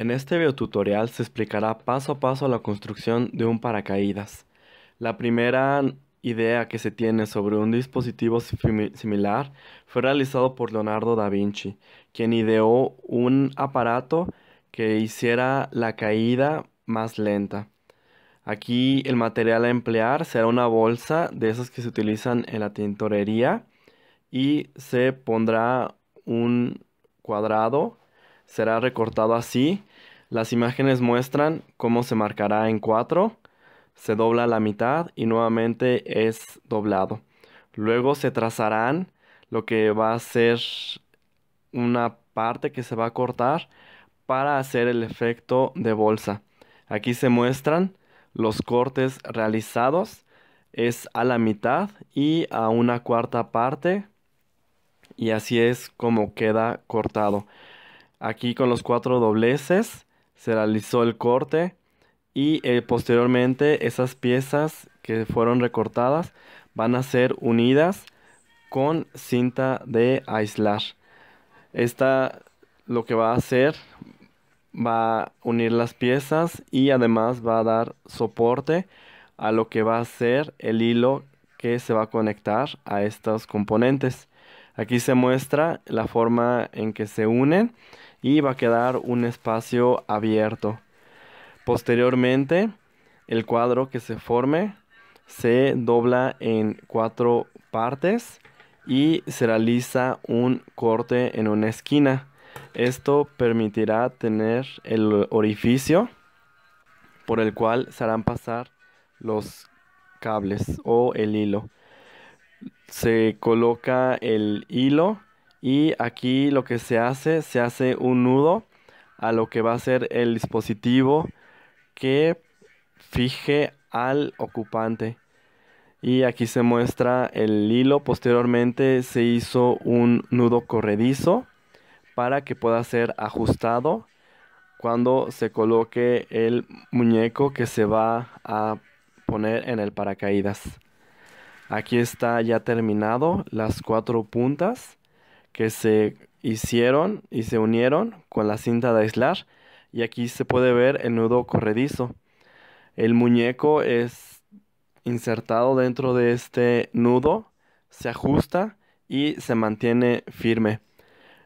En este tutorial se explicará paso a paso la construcción de un paracaídas. La primera idea que se tiene sobre un dispositivo similar fue realizado por Leonardo da Vinci, quien ideó un aparato que hiciera la caída más lenta. Aquí el material a emplear será una bolsa de esas que se utilizan en la tintorería y se pondrá un cuadrado será recortado así. Las imágenes muestran cómo se marcará en 4, se dobla a la mitad y nuevamente es doblado. Luego se trazarán lo que va a ser una parte que se va a cortar para hacer el efecto de bolsa. Aquí se muestran los cortes realizados. Es a la mitad y a una cuarta parte. Y así es como queda cortado. Aquí con los cuatro dobleces se realizó el corte y eh, posteriormente esas piezas que fueron recortadas van a ser unidas con cinta de aislar. Esta lo que va a hacer va a unir las piezas y además va a dar soporte a lo que va a ser el hilo que se va a conectar a estos componentes. Aquí se muestra la forma en que se unen y va a quedar un espacio abierto. Posteriormente, el cuadro que se forme se dobla en cuatro partes y se realiza un corte en una esquina. Esto permitirá tener el orificio por el cual se harán pasar los cables o el hilo se coloca el hilo y aquí lo que se hace, se hace un nudo a lo que va a ser el dispositivo que fije al ocupante. Y aquí se muestra el hilo. Posteriormente se hizo un nudo corredizo para que pueda ser ajustado cuando se coloque el muñeco que se va a poner en el paracaídas. Aquí está ya terminado las cuatro puntas que se hicieron y se unieron con la cinta de aislar y aquí se puede ver el nudo corredizo. El muñeco es insertado dentro de este nudo, se ajusta y se mantiene firme.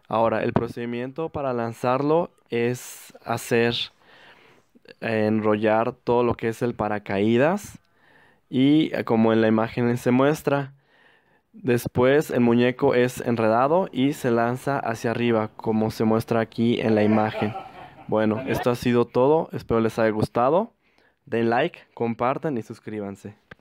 Ahora, el procedimiento para lanzarlo es hacer eh, enrollar todo lo que es el paracaídas y eh, como en la imagen se muestra. Después el muñeco es enredado y se lanza hacia arriba, como se muestra aquí en la imagen. Bueno, esto ha sido todo, espero les haya gustado. Den like, compartan y suscríbanse.